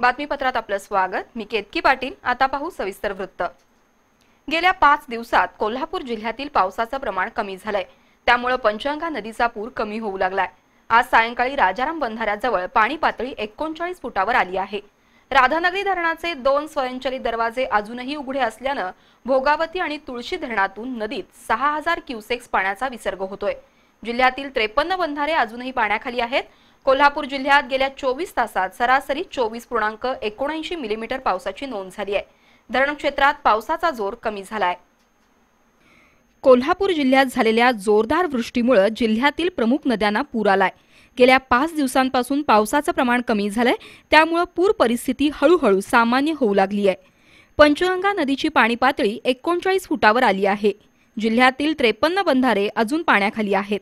बातमीपत्रात आपलं स्वागत मी केतकी पाटील आता पाहू सविस्तर वृत्त गेल्या पाच दिवसात कोल्हापूर जिल्ह्यातील पावसाचं प्रमाण कमी झालंय त्यामुळे पंचगंगा नदीचा पूर कमी होऊ लागलाय आज सायंकाळी राजाराम बंधाऱ्याजवळ पाणी पातळी एकोणचाळीस फुटावर आली आहे राधानगरी धरणाचे दोन स्वयंचलित दरवाजे अजूनही उघडे असल्यानं भोगावती आणि तुळशी धरणातून नदीत सहा हजार क्युसेक्स पाण्याचा विसर्ग होतोय जिल्ह्यातील त्रेपन्न बंधारे अजूनही पाण्याखाली आहेत कोल्हापूर जिल्ह्यात गेल्या चोवीस तासात सरासरी चोवीस पूर्णांक एकोणऐंशी मिलीमीटर पावसाची नोंद झाली आहे धरण क्षेत्रात पावसाचा जोर कमी झाला आहे कोल्हापूर जिल्ह्यात झालेल्या जोरदार वृष्टीमुळे जिल्ह्यातील प्रमुख नद्यांना पूर आलाय गेल्या पाच दिवसांपासून पावसाचं प्रमाण कमी झालंय त्यामुळं पूर परिस्थिती हळूहळू सामान्य होऊ लागली आहे पंचगंगा नदीची पाणी पातळी एकोणचाळीस फुटावर आली आहे जिल्ह्यातील त्रेपन्न बंधारे अजून पाण्याखाली आहेत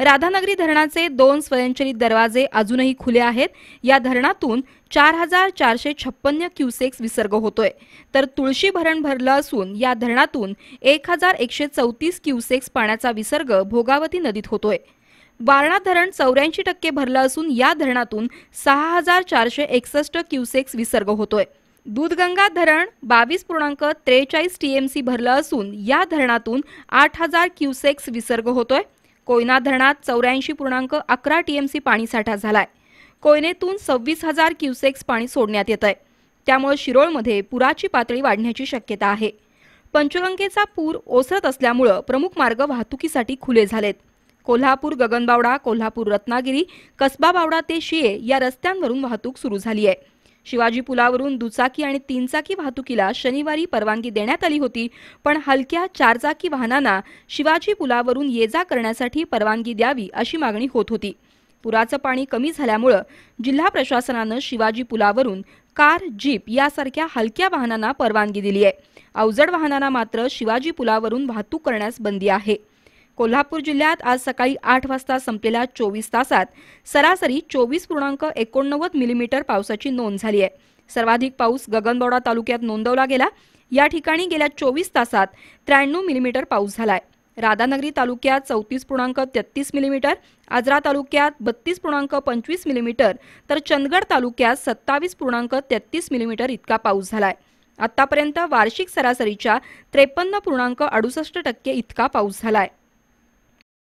राधानगरी धरणाचे दोन स्वयंचलित दरवाजे अजूनही खुले आहेत या धरणातून चार हजार चारशे छप्पन्न क्युसेक्स विसर्ग होतोय तर तुळशी भरण भरलं असून या धरणातून एक हजार एकशे चौतीस क्युसेक्स पाण्याचा विसर्ग भोगावती नदीत होतोय वारणा धरण चौऱ्याऐंशी टक्के भरलं असून या धरणातून सहा हजार चारशे एकसष्ट क्युसेक्स विसर्ग होतोय दूधगंगा धरण बावीस पूर्णांक त्रेचाळीस टी एम सी भरलं असून या धरणातून आठ हजार क्युसेक्स विसर्ग होतोय कोयना धरणात चौऱ्याऐंशी पूर्णांक अकरा टीएमसी पाणीसाठा झालाय कोयनेतून सव्वीस हजार क्युसेक्स पाणी सोडण्यात येत आहे त्यामुळे शिरोळमध्ये पुराची पातळी वाढण्याची शक्यता आहे पंचगंगेचा पूर ओसरत असल्यामुळं प्रमुख मार्ग वाहतुकीसाठी खुले झालेत कोल्हापूर गगनबावडा कोल्हापूर रत्नागिरी कसबाबावडा बावडा ते शिये या रस्त्यांवरून वाहतूक सुरू झाली आहे शिवाजी पुलावरून दुचाकी आणि तीनचाकी वाहतुकीला शनिवारी परवानगी देण्यात आली होती पण हलक्या चारचाकी वाहनांना शिवाजी पुलावरून ये जा करण्यासाठी परवानगी द्यावी अशी मागणी होत होती पुराचं पाणी कमी झाल्यामुळं जिल्हा प्रशासनानं शिवाजी पुलावरून कार जीप यासारख्या हलक्या वाहनांना परवानगी दिली आहे अवजड वाहनांना मात्र शिवाजी पुलावरून वाहतूक करण्यास बंदी आहे कोल्हापूर जिल्ह्यात आज सकाळी आठ वाजता संपलेल्या चोवीस तासात सरासरी चोवीस पूर्णांक एकोणनव्वद मिलीमीटर पावसाची नोंद झाली आहे सर्वाधिक पाऊस गगनबावडा तालुक्यात नोंदवला गेला या ठिकाणी गेल्या चोवीस तासात त्र्याण्णव मिलीमीटर पाऊस झाला आहे राधानगरी तालुक्यात चौतीस पूर्णांक तेहत्तीस मिलीमीटर आजरा तालुक्यात बत्तीस पूर्णांक पंचवीस मिलीमीटर तर चंदगड तालुक्यात सत्तावीस पूर्णांक तेहतीस मिलीमीटर इतका पाऊस झालाय आतापर्यंत वार्षिक सरासरीच्या त्रेपन्न पूर्णांक अडुसष्ट टक्के इतका पाऊस झाला आहे